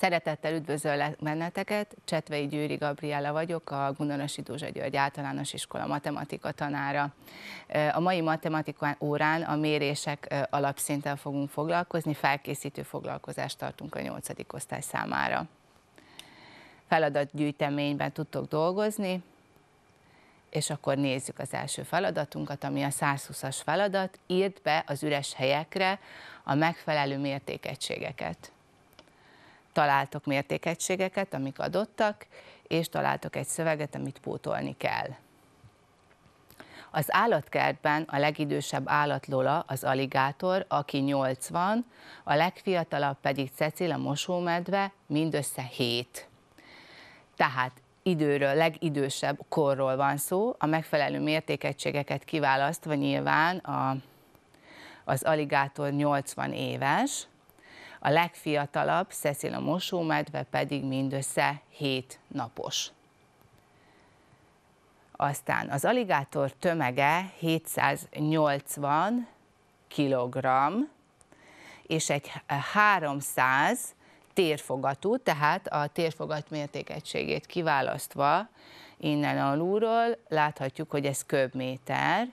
Szeretettel üdvözöllek benneteket, Csetvei Győri Gabriela vagyok, a Gundanasi Dózsa György általános iskola matematika tanára. A mai matematika órán a mérések alapszinten fogunk foglalkozni, felkészítő foglalkozást tartunk a 8. osztály számára. Feladatgyűjteményben tudtok dolgozni, és akkor nézzük az első feladatunkat, ami a 120-as feladat, írd be az üres helyekre a megfelelő mértékegységeket találtak mértékegységeket, amik adottak, és találtak egy szöveget, amit pótolni kell. Az állatkertben a legidősebb állat lola, az aligátor, aki 80, a legfiatalabb pedig Cecil, a mosómedve, mindössze 7. Tehát időről, legidősebb korról van szó, a megfelelő mértékegységeket kiválasztva nyilván a, az aligátor 80 éves, a legfiatalabb, Cecil mosómedve pedig mindössze 7 napos. Aztán az aligátor tömege 780 kg, és egy 300 térfogatú, tehát a térfogat mértékegységét kiválasztva innen alulról láthatjuk, hogy ez köbméter,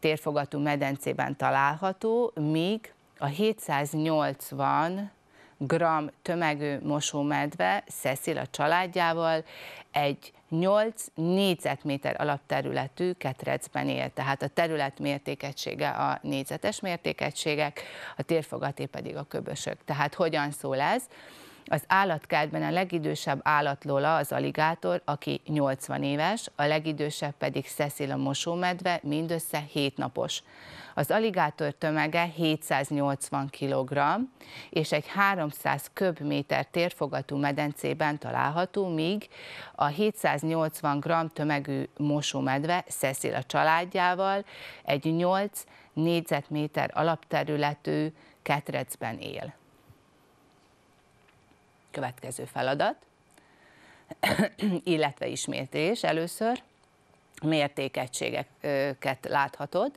térfogatú medencében található, míg a 780 gram tömegű mosómedve Cecil a családjával egy 8 négyzetméter alapterületű ketrecben él, tehát a terület mértékegysége a négyzetes mértékegységek, a térfogaté pedig a köbösök. Tehát hogyan szól ez? Az állatkertben a legidősebb állatlola az aligátor, aki 80 éves, a legidősebb pedig Cecil a mosómedve, mindössze 7 napos. Az aligátor tömege 780 kg, és egy 300 köbméter térfogatú medencében található, míg a 780 g tömegű mosómedve Cecil a családjával egy 8 négyzetméter alapterületű ketrecben él következő feladat, illetve ismétlés először, mértékegységeket láthatod.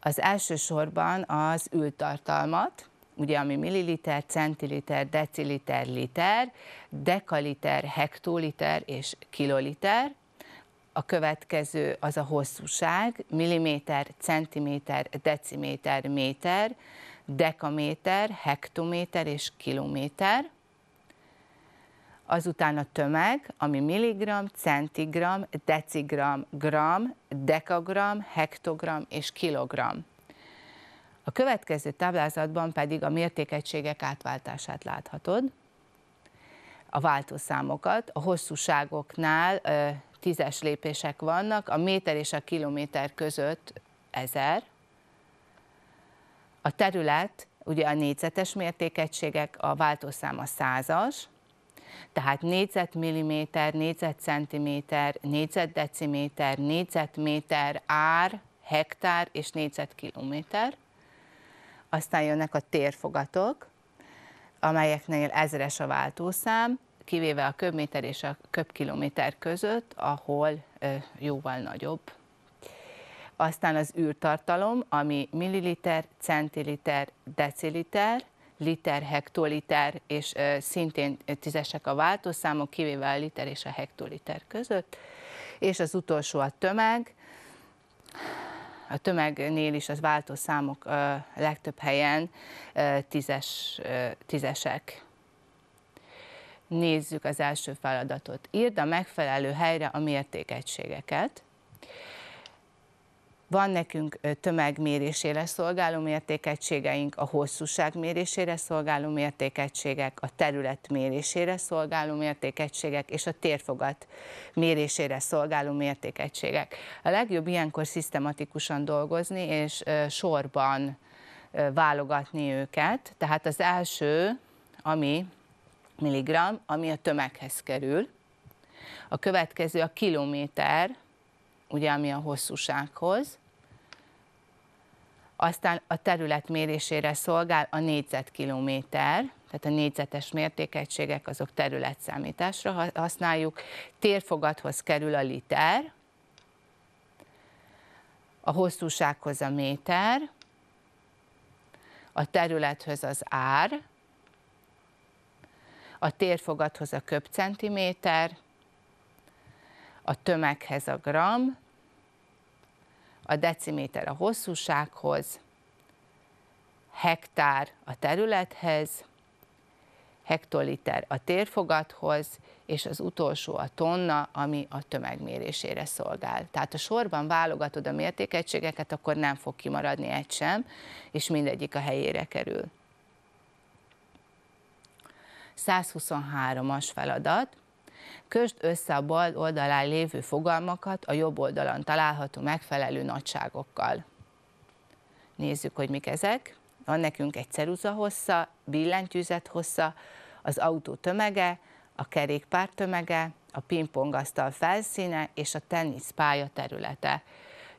Az elsősorban az ültartalmat, ugye ami milliliter, centiliter, deciliter, liter, dekaliter, hektoliter és kiloliter, a következő az a hosszúság, milliméter, centiméter, deciméter, méter, dekaméter, hektométer és kilométer, azután a tömeg, ami milligram, centigram, decigram, gram, dekagram, hektogram és kilogram. A következő táblázatban pedig a mértékegységek átváltását láthatod, a váltószámokat, a hosszúságoknál tízes lépések vannak, a méter és a kilométer között ezer, a terület, ugye a négyzetes mértékegységek, a váltószám a százas, tehát négyzetmilliméter, négyzetcentiméter, négyzetdeciméter, négyzetméter, ár, hektár és négyzetkilométer. Aztán jönnek a térfogatok, amelyeknél ezres a váltószám, kivéve a köbméter és a köbkilométer között, ahol jóval nagyobb aztán az űrtartalom, ami milliliter, centiliter, deciliter, liter, hektoliter, és szintén tízesek a változszámok, kivéve a liter és a hektoliter között, és az utolsó a tömeg, a tömegnél is az változszámok ö, legtöbb helyen ö, tízes, ö, tízesek. Nézzük az első feladatot. Írd a megfelelő helyre a mértékegységeket. Van nekünk tömegmérésére szolgáló mértékegységeink, a hosszúság mérésére szolgáló mértékegységek, a terület mérésére szolgáló mértékegységek és a térfogat mérésére szolgáló mértékegységek. A legjobb ilyenkor szisztematikusan dolgozni és sorban válogatni őket. Tehát az első, ami milligram, ami a tömeghez kerül, a következő a kilométer, ugye ami a hosszúsághoz, aztán a terület mérésére szolgál a négyzetkilométer, tehát a négyzetes mértékegységek azok területszámításra használjuk, térfogathoz kerül a liter, a hosszúsághoz a méter, a területhöz az ár, a térfogathoz a köbcentiméter, a tömeghez a gram, a deciméter a hosszúsághoz, hektár a területhez, hektoliter a térfogathoz, és az utolsó a tonna, ami a tömegmérésére szolgál. Tehát a sorban válogatod a mértékegységeket, akkor nem fog kimaradni egy sem, és mindegyik a helyére kerül. 123-as feladat. Köst össze a bal oldalán lévő fogalmakat a jobb oldalon található megfelelő nagyságokkal. Nézzük, hogy mik ezek. Van nekünk egy ceruza hossza, billentyűzet hossza, az autó tömege, a kerékpár tömege, a pingpongasztal felszíne és a teniszpálya területe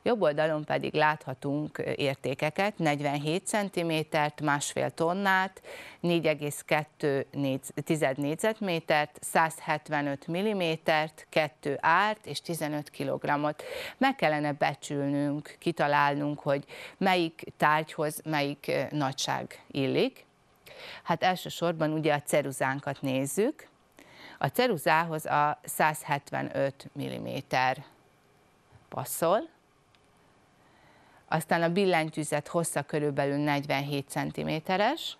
jobb oldalon pedig láthatunk értékeket, 47 cm-t, másfél tonnát, 4,2 négyzetmétert, 175 mm-t, 2 árt és 15 kg-ot. Meg kellene becsülnünk, kitalálnunk, hogy melyik tárgyhoz melyik nagyság illik. Hát elsősorban ugye a ceruzánkat nézzük, a ceruzához a 175 mm passzol, aztán a billentyűzet hossza körülbelül 47 cm-es,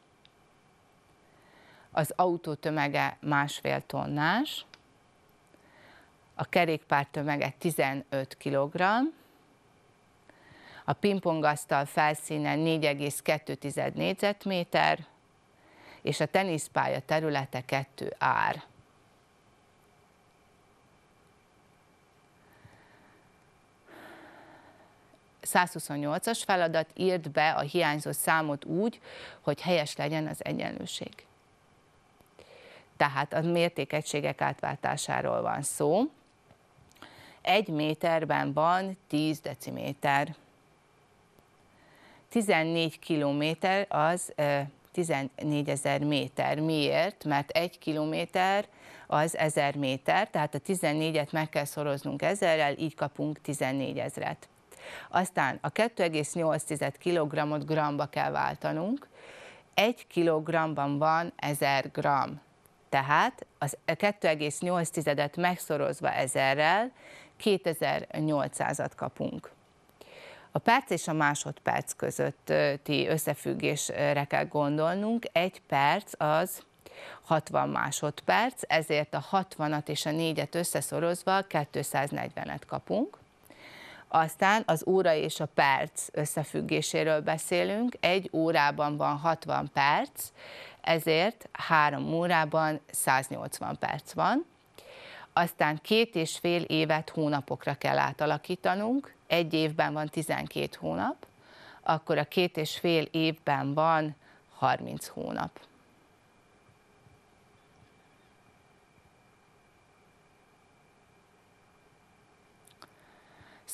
az autó tömege másfél tonnás, a kerékpár tömege 15 kg, a pingpongasztal felszíne 4,2 négyzetméter, és a teniszpálya területe 2 ár. 128-as feladat, írd be a hiányzó számot úgy, hogy helyes legyen az egyenlőség. Tehát a mértékegységek átváltásáról van szó. Egy méterben van 10 deciméter. 14 kilométer az 14 ezer méter. Miért? Mert egy kilométer az 1000 méter, tehát a 14-et meg kell szoroznunk ezerrel, így kapunk 14 ezret. Aztán a 2,8 kg-ot gramba kell váltanunk, 1 kg-ban van 1000 g. Tehát az 2,8-et megszorozva 1000-rel 2800-at kapunk. A perc és a másodperc közötti összefüggésre kell gondolnunk. Egy perc az 60 másodperc, ezért a 60-at és a 4-et összeszorozva 240-et kapunk. Aztán az óra és a perc összefüggéséről beszélünk. Egy órában van 60 perc, ezért három órában 180 perc van. Aztán két és fél évet hónapokra kell átalakítanunk, egy évben van 12 hónap, akkor a két és fél évben van 30 hónap.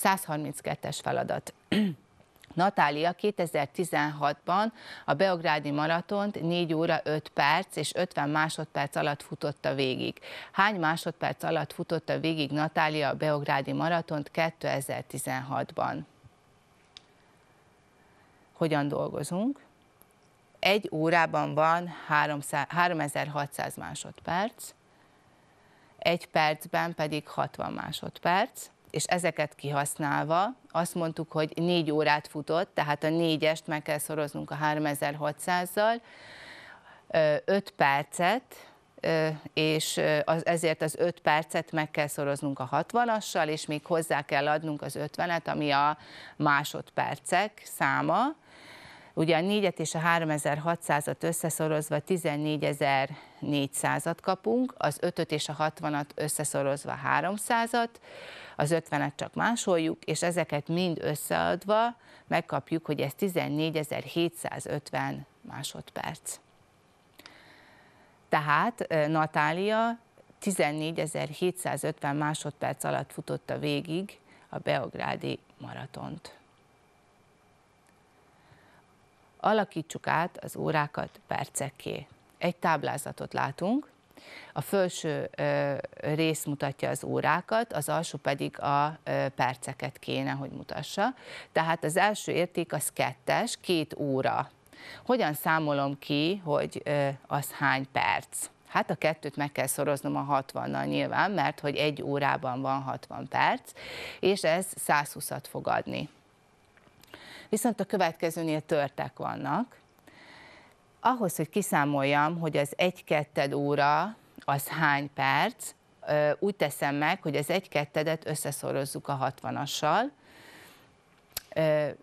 132-es feladat. Natália 2016-ban a Beográdi maratont 4 óra 5 perc és 50 másodperc alatt futotta végig. Hány másodperc alatt futotta végig Natália a Beográdi maratont 2016-ban? Hogyan dolgozunk? Egy órában van 3600 másodperc, egy percben pedig 60 másodperc, és ezeket kihasználva azt mondtuk, hogy négy órát futott, tehát a négyest meg kell szoroznunk a 3600-zal, öt percet, és az, ezért az öt percet meg kell szoroznunk a 60-assal, és még hozzá kell adnunk az 50-et, ami a másodpercek száma. Ugye a négyet és a 3600-at összeszorozva 14400-at kapunk, az ötöt és a 60-at összeszorozva 300-at, az 50-et csak másoljuk, és ezeket mind összeadva megkapjuk, hogy ez 14.750 másodperc. Tehát Natália 14.750 másodperc alatt futotta végig a Beográdi maratont. Alakítsuk át az órákat percekké. Egy táblázatot látunk, a felső rész mutatja az órákat, az alsó pedig a perceket kéne, hogy mutassa. Tehát az első érték az kettes, két óra. Hogyan számolom ki, hogy az hány perc? Hát a kettőt meg kell szoroznom a 60-nal nyilván, mert hogy egy órában van 60 perc, és ez 120-at fog adni. Viszont a következőnél törtek vannak, ahhoz, hogy kiszámoljam, hogy az egy-ketted óra az hány perc, úgy teszem meg, hogy az egy-kettedet összeszorozzuk a hatvanassal,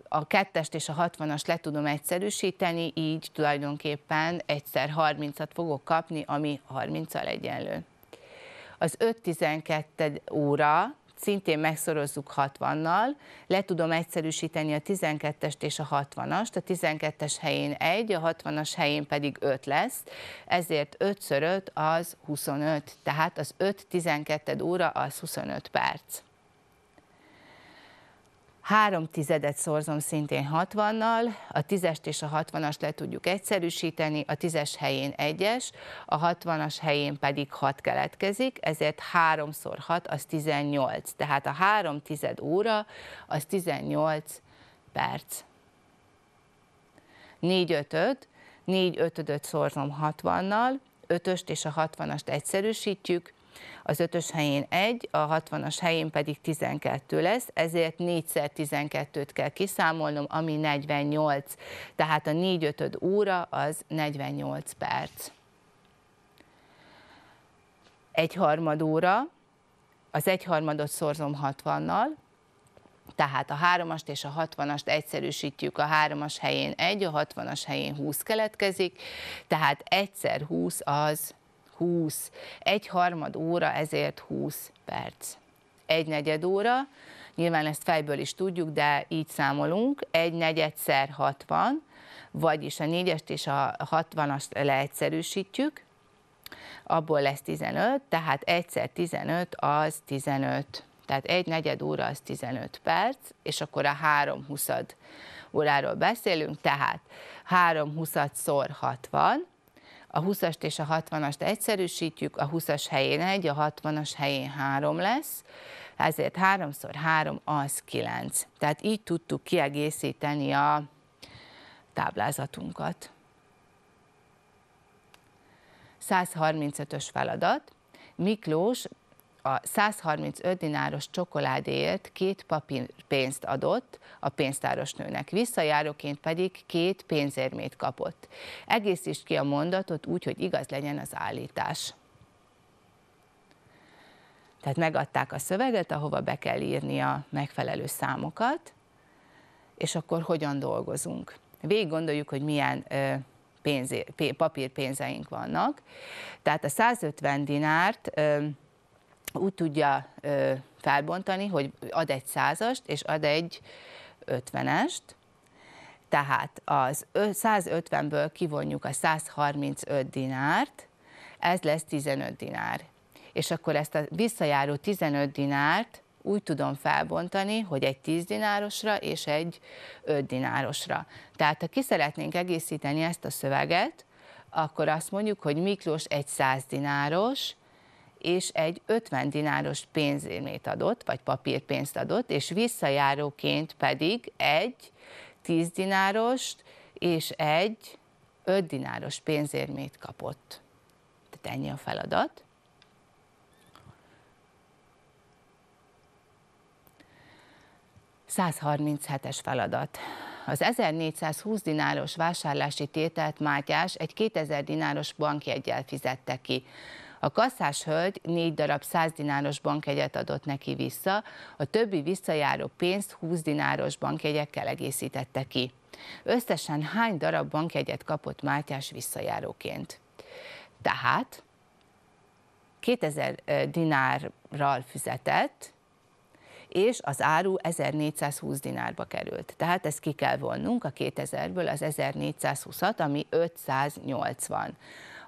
a kettest és a hatvanas le tudom egyszerűsíteni, így tulajdonképpen egyszer 30-at fogok kapni, ami 30-al egyenlő. Az 5-12 óra szintén megszorozzuk 60-nal, le tudom egyszerűsíteni a 12-est és a 60-ast, a 12-es helyén 1, a 60-as helyén pedig 5 lesz, ezért 5 x 5 az 25, tehát az 5 12 óra az 25 perc. Három tizedet szorzom szintén 60-nal, a tízest és a 60-as le tudjuk egyszerűsíteni, a tízes helyén egyes, a 60-as helyén pedig 6 keletkezik, ezért 3 hat 6 az 18, tehát a három tized óra az 18 perc. 4 ötöd, 4 ötödöt szorzom 60-nal, ötöst és a 60-ast egyszerűsítjük, az ötös helyén egy, a 60-as helyén pedig 12 lesz, ezért 4x12-t kell kiszámolnom, ami 48. Tehát a 4 5 óra az 48 perc. Egy harmad óra, az egyharmadot szorzom 60-nal, tehát a 3-ast és a 60-ast egyszerűsítjük, a 3-as helyén 1, a 60-as helyén 20 keletkezik, tehát egyszer 20 az 20, egy harmad óra ezért 20 perc, egy negyed óra, nyilván ezt fejből is tudjuk, de így számolunk, egy negyedszer 60, vagyis a 4 és a 60-ast leegyszerűsítjük, abból lesz 15, tehát egyszer 15 az 15, tehát egy negyed óra az 15 perc, és akkor a 3 20 óráról beszélünk, tehát 3 20 szor 60, a 20-ast és a 60-ast egyszerűsítjük, a 20-as helyén egy, a 60-as helyén három lesz, ezért 3x3 az 9. Tehát így tudtuk kiegészíteni a táblázatunkat. 135-ös feladat. Miklós a 135 dináros csokoládéért két papír pénzt adott a pénztáros nőnek, visszajáróként pedig két pénzérmét kapott. Egészítsd ki a mondatot úgy, hogy igaz legyen az állítás. Tehát megadták a szöveget, ahova be kell írni a megfelelő számokat, és akkor hogyan dolgozunk. Végig gondoljuk, hogy milyen pénzé, papírpénzeink vannak. Tehát a 150 dinárt úgy tudja ö, felbontani, hogy ad egy százast és ad egy ötvenest, tehát az 150-ből kivonjuk a 135 dinárt, ez lesz 15 dinár. És akkor ezt a visszajáró 15 dinárt úgy tudom felbontani, hogy egy 10 dinárosra és egy 5 dinárosra. Tehát ha ki szeretnénk egészíteni ezt a szöveget, akkor azt mondjuk, hogy Miklós egy 100 dináros, és egy 50 dináros pénzérmét adott, vagy papírpénzt adott, és visszajáróként pedig egy 10 dinárost és egy 5 dináros pénzérmét kapott. Tehát ennyi a feladat. ...137-es feladat. Az 1420 dináros vásárlási tételt Mátyás egy 2000 dináros bankjegyel fizette ki. A kasszás hölgy négy darab 100 dináros bankjegyet adott neki vissza, a többi visszajáró pénzt 20 dináros bankjegyekkel egészítette ki. Összesen hány darab bankjegyet kapott Mátyás visszajáróként? Tehát 2000 dinárral fizetett, és az áru 1420 dinárba került. Tehát ezt ki kell vonnunk a 2000-ből az 1420-at, ami 580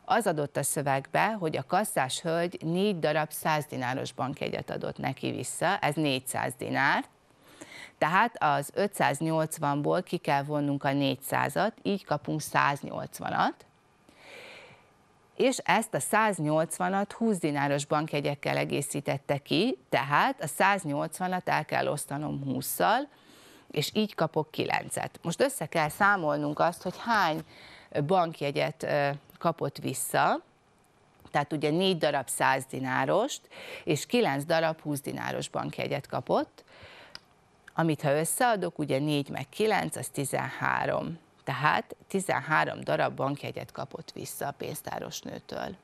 az adott a szövegbe, hogy a kasszás hölgy négy darab 100 dináros bankjegyet adott neki vissza, ez 400 dinár, tehát az 580-ból ki kell vonnunk a 400-at, így kapunk 180-at, és ezt a 180-at 20 dináros bankjegyekkel egészítette ki, tehát a 180-at el kell osztanom 20-szal, és így kapok 9-et. Most össze kell számolnunk azt, hogy hány bankjegyet kapott vissza, tehát ugye négy darab száz dinárost, és kilenc darab 20 dináros bankjegyet kapott, amit ha összeadok, ugye 4 meg 9, az 13. Tehát 13 darab bankjegyet kapott vissza a pénztáros nőtől.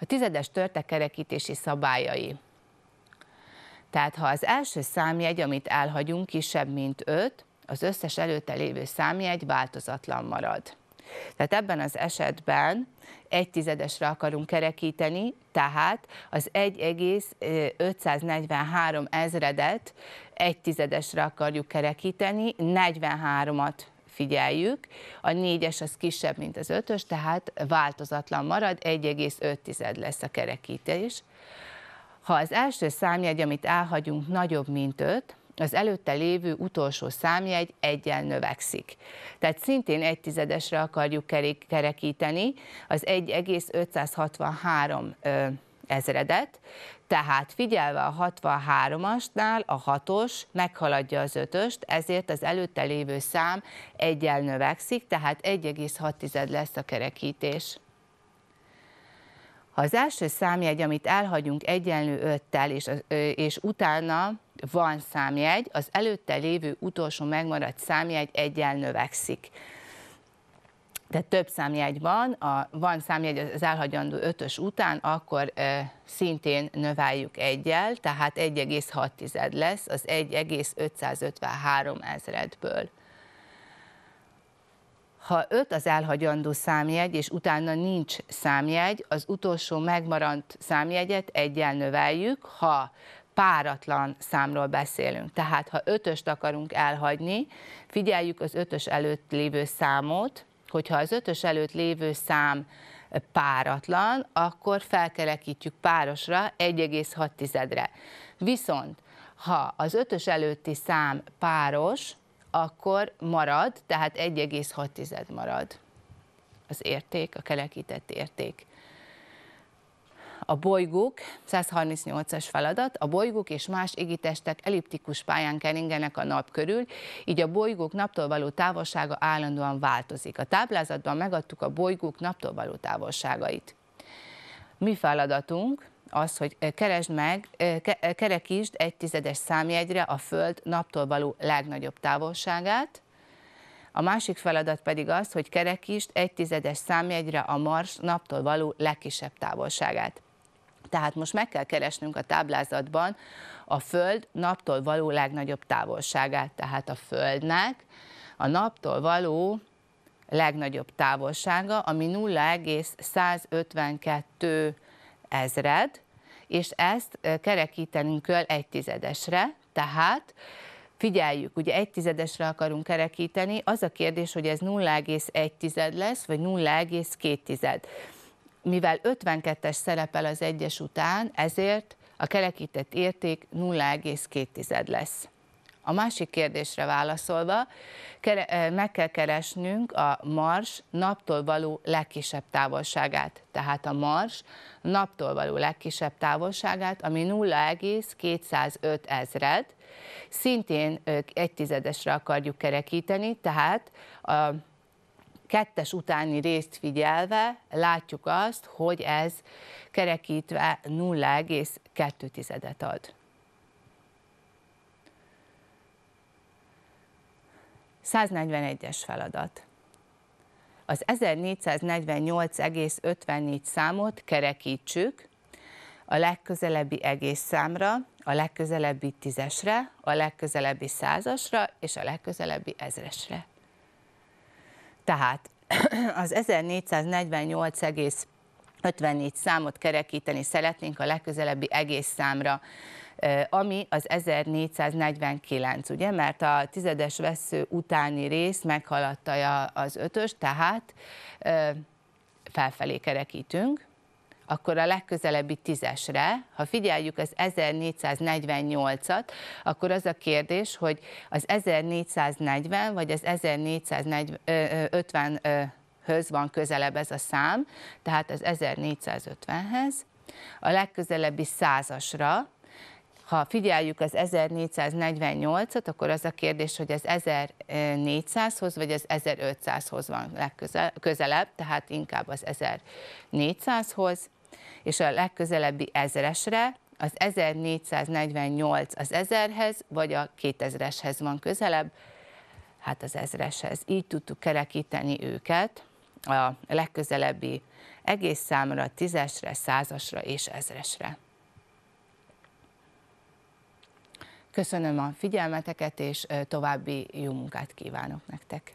A tizedes kerekítési szabályai. Tehát ha az első számjegy, amit elhagyunk, kisebb, mint 5, az összes előtte lévő számjegy változatlan marad. Tehát ebben az esetben egy tizedesre akarunk kerekíteni, tehát az 1,543 ezredet egy tizedesre akarjuk kerekíteni, 43-at figyeljük, a négyes az kisebb, mint az ötös, tehát változatlan marad, 1,5 lesz a kerekítés. Ha az első számjegy, amit elhagyunk, nagyobb, mint 5, az előtte lévő utolsó számjegy egyen növekszik. Tehát szintén egy tizedesre akarjuk kerekíteni az 1,563 ezredet, tehát figyelve a 63-asnál a 6-os meghaladja az 5-öst, ezért az előtte lévő szám egyel növekszik, tehát 1,6 lesz a kerekítés. Ha az első számjegy, amit elhagyunk egyenlő öttel, és, és utána van számjegy, az előtte lévő utolsó megmaradt számjegy egyen növekszik. Tehát több számjegy van, a, van számjegy az elhagyandó ötös után, akkor e, szintén növeljük egyel, tehát 1,6 lesz az 1,553 ezredből. Ha öt az elhagyandó számjegy, és utána nincs számjegy, az utolsó megmaradt számjegyet egyel növeljük, ha páratlan számról beszélünk. Tehát, ha ötöst akarunk elhagyni, figyeljük az ötös előtt lévő számot, hogyha az ötös előtt lévő szám páratlan, akkor felkerekítjük párosra 1,6-re. Viszont, ha az ötös előtti szám páros, akkor marad, tehát 1,6 marad az érték, a kelekített érték. A bolygók, 138-as feladat, a bolygók és más égitestek elliptikus pályán keringenek a nap körül, így a bolygók naptól való távolsága állandóan változik. A táblázatban megadtuk a bolygók naptól való távolságait. Mi feladatunk, az, hogy keresd meg, kerekítsd egy tizedes számjegyre a Föld naptól való legnagyobb távolságát, a másik feladat pedig az, hogy kerekítsd egy tizedes számjegyre a Mars naptól való legkisebb távolságát. Tehát most meg kell keresnünk a táblázatban a Föld naptól való legnagyobb távolságát, tehát a Földnek a naptól való legnagyobb távolsága, ami 0,152 ezred, és ezt kerekítenünk kell egy tizedesre, tehát figyeljük, ugye egy tizedesre akarunk kerekíteni, az a kérdés, hogy ez 0,1 tized lesz, vagy 0,2 tized. Mivel 52-es szerepel az egyes után, ezért a kerekített érték 0,2 lesz. A másik kérdésre válaszolva, meg kell keresnünk a mars naptól való legkisebb távolságát. Tehát a mars naptól való legkisebb távolságát, ami 0,205 ezred, szintén egy tizedesre akarjuk kerekíteni, tehát a kettes utáni részt figyelve látjuk azt, hogy ez kerekítve 0,2-et ad. 141-es feladat. Az 1448,54 számot kerekítsük a legközelebbi egész számra, a legközelebbi tízesre, a legközelebbi százasra és a legközelebbi ezresre. Tehát az 1448,54 számot kerekíteni szeretnénk a legközelebbi egész számra, ami az 1449, ugye, mert a tizedes vesző utáni rész meghaladta az ötös, tehát felfelé kerekítünk, akkor a legközelebbi tízesre, ha figyeljük az 1448-at, akkor az a kérdés, hogy az 1440 vagy az 1450-höz van közelebb ez a szám, tehát az 1450-hez, a legközelebbi százasra, ha figyeljük az 1448-at, akkor az a kérdés, hogy az 1400-hoz vagy az 1500-hoz van legközelebb, tehát inkább az 1400-hoz, és a legközelebbi ezresre, az 1448 az 1000-hez, vagy a 2000-eshez van közelebb, hát az ezreshez. Így tudtuk kerekíteni őket a legközelebbi egész számra, tízesre, százasra és ezresre. Köszönöm a figyelmeteket, és további jó munkát kívánok nektek.